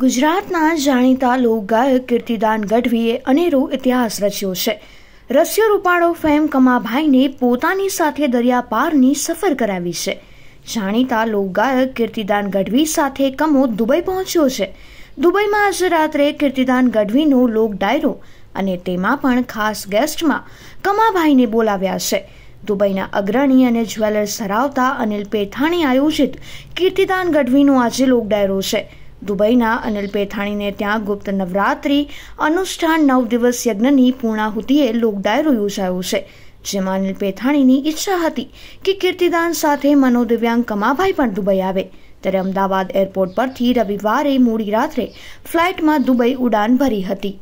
ગુજરાતના જાણીતા લોકગાયક કીર્તિદાન ગઢવીએ અનેરો ઇતિહાસ રચ્યો છે રસ્ય રૂપાળો ફેમ કમાભાઈને પોતાની સાથે દરિયા પારની સફર કરાવી છે જાણીતા લોકગાયક કીર્તિદાન ગઢવી સાથે કમો દુબઈ પહોંચ્યો છે દુબઈમાં આજ રાત્રે કીર્તિદાન ગઢવીનો લોક ડાયરો અને તેમાં પણ ખાસ ગેસ્ટમાં કમાભાઈને બોલાવ્યા છે દુબઈના અગ્રણી અને જ્વેલર્સ ધરાવતા અનિલ પેથાણી આયોજિત કીર્તિદાન ગઢવીનો આજે લોક ડાયરો છે દુબઈના અનિલ પેથાણીને ત્યાં ગુપ્ત નવરાત્રિ અનુષ્ઠાન નવ દિવસ યજ્ઞની પૂર્ણાહુતિએ લોકડાયરો યોજાયો છે જેમાં અનિલ પેથાણીની ઈચ્છા હતી કે કીર્તિદાન સાથે મનોદિવ્યાંગ કમાભાઈ પણ દુબઈ આવે ત્યારે અમદાવાદ એરપોર્ટ પરથી રવિવારે મોડી રાત્રે ફ્લાઇટમાં દુબઈ ઉડાન ભરી હતી